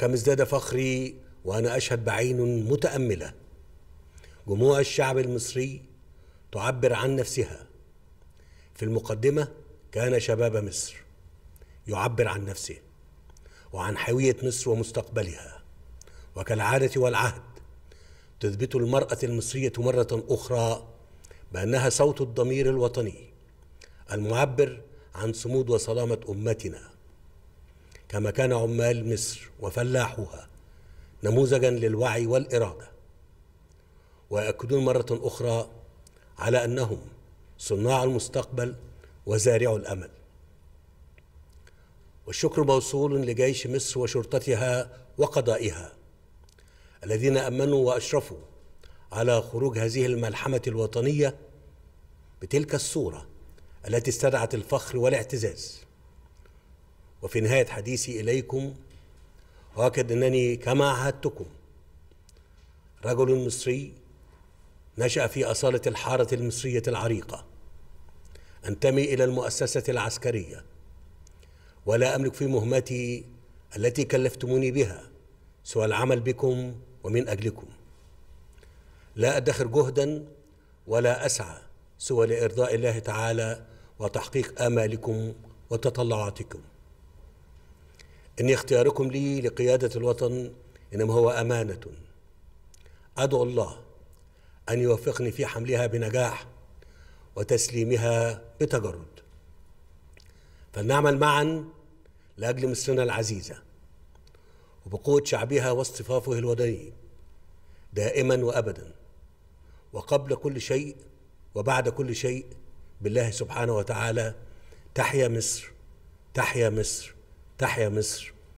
وكم ازداد فخري وأنا أشهد بعين متأملة جموع الشعب المصري تعبر عن نفسها في المقدمة كان شباب مصر يعبر عن نفسه وعن حيوية مصر ومستقبلها وكالعادة والعهد تثبت المرأة المصرية مرة أخرى بأنها صوت الضمير الوطني المعبر عن صمود وسلامة أمتنا كما كان عمال مصر وفلاحوها نموذجا للوعي والاراده ويأكدون مرة أخرى على أنهم صناع المستقبل وزارعو الأمل والشكر موصول لجيش مصر وشرطتها وقضائها الذين أمنوا وأشرفوا على خروج هذه الملحمة الوطنية بتلك الصورة التي استدعت الفخر والاعتزاز وفي نهاية حديثي إليكم أؤكد أنني كما عهدتكم رجل مصري نشأ في أصالة الحارة المصرية العريقة أنتمي إلى المؤسسة العسكرية ولا أملك في مهمتي التي كلفتموني بها سوى العمل بكم ومن أجلكم لا أدخر جهدا ولا أسعى سوى لإرضاء الله تعالى وتحقيق آمالكم وتطلعاتكم إن اختياركم لي لقيادة الوطن إنما هو أمانة أدعو الله أن يوفقني في حملها بنجاح وتسليمها بتجرد فلنعمل معا لأجل مصرنا العزيزة وبقوة شعبها واصطفافه الوطني دائما وأبدا وقبل كل شيء وبعد كل شيء بالله سبحانه وتعالى تحيا مصر تحيا مصر تحيا مصر